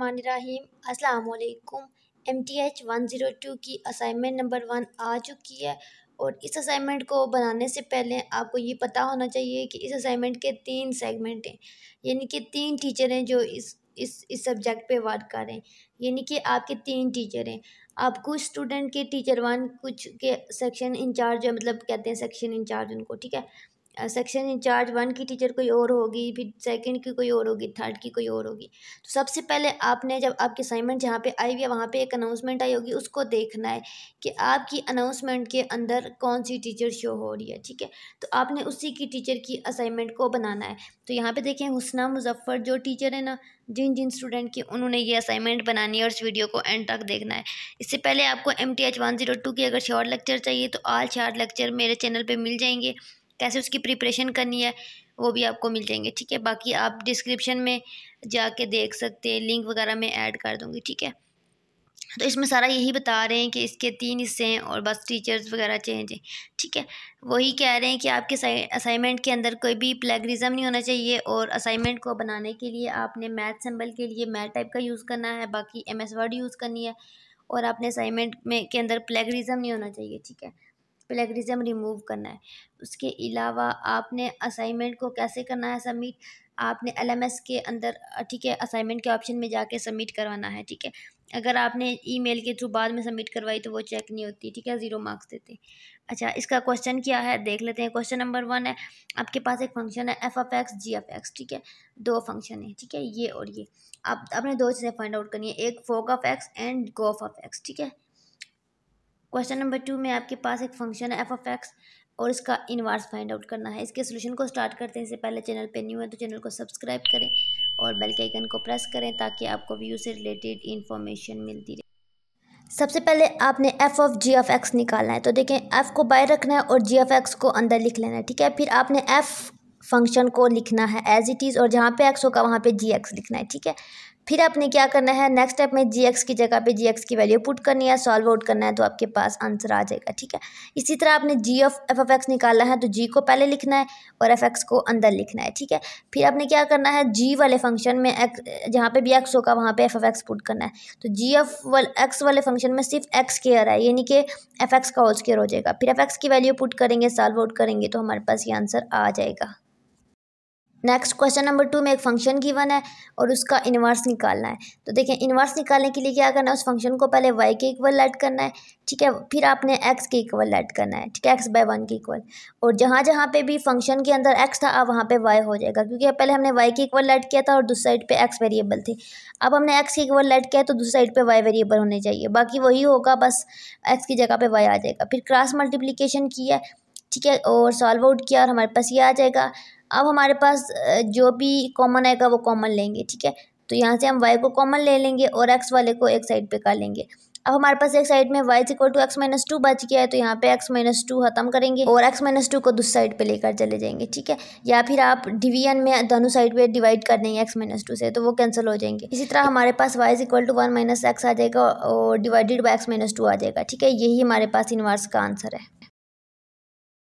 अस्सलाम M T H one zero two की assignment number one आ चुकी है और इस असाइनमेंट को बनाने से पहले आपको ये पता होना चाहिए कि इस असाइनमेंट के तीन सेगमेंट हैं यानी कि तीन टीचर हैं जो इस इस इस सब्जेक्ट पे वर्क करें यानी कि आपके तीन टीचर हैं आप कुछ स्टूडेंट के टीचर वन कुछ के सेक्शन इंचार्ज मतलब कहते हैं सेक्शन इंचार्ज उनको ठीक है सेक्शन इंचार्ज वन की टीचर कोई और होगी फिर सेकंड की कोई और होगी थर्ड की कोई और होगी तो सबसे पहले आपने जब आपकी असाइनमेंट जहाँ पे आई हुई है वहाँ पे एक अनाउंसमेंट आई होगी उसको देखना है कि आपकी अनाउंसमेंट के अंदर कौन सी टीचर शो हो रही है ठीक है तो आपने उसी की टीचर की असाइनमेंट को बनाना है तो यहाँ पर देखें हुसना मुजफ्फ़र जो टीचर है ना जिन जिन स्टूडेंट की उन्होंने ये असाइनमेंट बनानी है और इस वीडियो को एंड तक देखना है इससे पहले आपको M T H one zero two की अगर शॉर्ट लेक्चर चाहिए तो आल शार्ट लेक्चर मेरे चैनल पे मिल जाएंगे कैसे उसकी प्रिपरेशन करनी है वो भी आपको मिल जाएंगे ठीक है बाकी आप डिस्क्रिप्शन में जाके देख सकते हैं लिंक वगैरह मैं ऐड कर दूँगी ठीक है तो इसमें सारा यही बता रहे हैं कि इसके तीन हिस्से हैं और बस टीचर्स वगैरह चेंज हैं ठीक है वही कह रहे हैं कि आपके असाइनमेंट के अंदर कोई भी प्लेगरिज्म नहीं होना चाहिए और असाइनमेंट को बनाने के लिए आपने मैथ सिंबल के लिए मैथ टाइप का यूज़ करना है बाकी एम एस वर्ड यूज़ करनी है और आपने असाइनमेंट में के अंदर प्लेगरिज्म नहीं होना चाहिए ठीक है प्लेगरिज्म रिमूव करना है उसके अलावा आपने असाइनमेंट को कैसे करना है सबमिट आपने एल के अंदर ठीक है असाइनमेंट के ऑप्शन में जाके सबमिट करवाना है ठीक है अगर आपने ईमेल के थ्रू बाद में सबमिट करवाई तो वो चेक नहीं होती ठीक है ज़ीरो मार्क्स देते अच्छा इसका क्वेश्चन क्या है देख लेते हैं क्वेश्चन नंबर वन है आपके पास एक फंक्शन है f of x g f x ठीक है दो फंक्शन है ठीक है ये और ये आप अपने दो चीज़ें फाइंड आउट करनी है एक फोक ऑफ एक्स एंड गोफ ऑफ एक्स ठीक है क्वेश्चन नंबर टू में आपके पास एक फंक्शन है एफ ऑफ एक्स और इसका इनवर्स फाइंड आउट करना है इसके सोल्यूशन को स्टार्ट करते हैं इससे पहले चैनल पे न्यू है तो चैनल को सब्सक्राइब करें और बेल के आइकन को प्रेस करें ताकि आपको व्यू से रिलेटेड इन्फॉर्मेशन मिलती रहे सबसे पहले आपने f of g of x निकालना है तो देखें f को बाय रखना है और g ऑफ x को अंदर लिख लेना है ठीक है फिर आपने f फंक्शन को लिखना है एज इट इज़ और जहाँ पे x होगा वहाँ पे जी एक्स लिखना है ठीक है फिर आपने क्या करना है नेक्स्ट स्टेप में जी एक्स की जगह पे जी एक्स की वैल्यू पुट करनी है सॉल्व आउट करना है तो आपके पास आंसर आ जाएगा ठीक है इसी तरह आपने g of f of x निकाला है तो जी को पहले लिखना है और एफ एक्स को अंदर लिखना है ठीक है फिर आपने क्या करना है जी वाले फंक्शन में एक्स जहाँ पे भी एक्स होगा वहाँ पर एफ ऑफ एक्स पुट करना है तो जी ऑफ वाल एक्स वाले फंक्शन में सिर्फ एक्स केयर है यानी कि एफ एक्स का होल स्केयर हो जाएगा फिर एफ एक्स की वैल्यू पुट करेंगे सॉल्व आउट करेंगे तो हमारे पास ये आंसर आ जाएगा नेक्स्ट क्वेश्चन नंबर टू में एक फंक्शन गिवन है और उसका इन्वर्स निकालना है तो देखें इन्वर्स निकालने के लिए क्या करना है उस फंक्शन को पहले वाई के इक्वल ऐड करना है ठीक है फिर आपने एक्स के इक्वल ऐड करना है ठीक है एक्स बाय वन के इक्वल और जहाँ जहाँ पे भी फंक्शन के अंदर एक्स था अब वहाँ पे वाई हो जाएगा क्योंकि पहले हमने वाई के इक्वल ऐड किया था और दूसरी साइड पर एक्स वेरिएबल थे अब हमने एक्स के इक्वल ऐड किया तो दूसरी साइड पर वाई वेरिएबल होने चाहिए बाकी वही होगा बस एक्स की जगह पर वाई आ जाएगा फिर क्रॉस मल्टीप्लीकेशन किया ठीक है और सॉल्व आउट किया और हमारे पास ये आ जाएगा अब हमारे पास जो भी कॉमन आएगा वो कॉमन लेंगे ठीक है तो यहाँ से हम वाई को कॉमन ले लेंगे और एक्स वाले को एक साइड पे कर लेंगे अब हमारे पास एक साइड में y equal to x minus two बच गया है तो यहाँ पे एक्स माइनस टू खत्म करेंगे और एक्स माइनस टू को दूसरी साइड पे लेकर चले जाएंगे ठीक है या फिर आप डिवीजन में दोनों साइड पे डिवाइड कर देंगे एक्स माइनस टू से तो वो कैंसिल हो जाएंगे इसी तरह हमारे पास y equal to one minus x आ जाएगा और divided by x minus two आ जाएगा ठीक है यही हमारे पास इनवर्स का आंसर है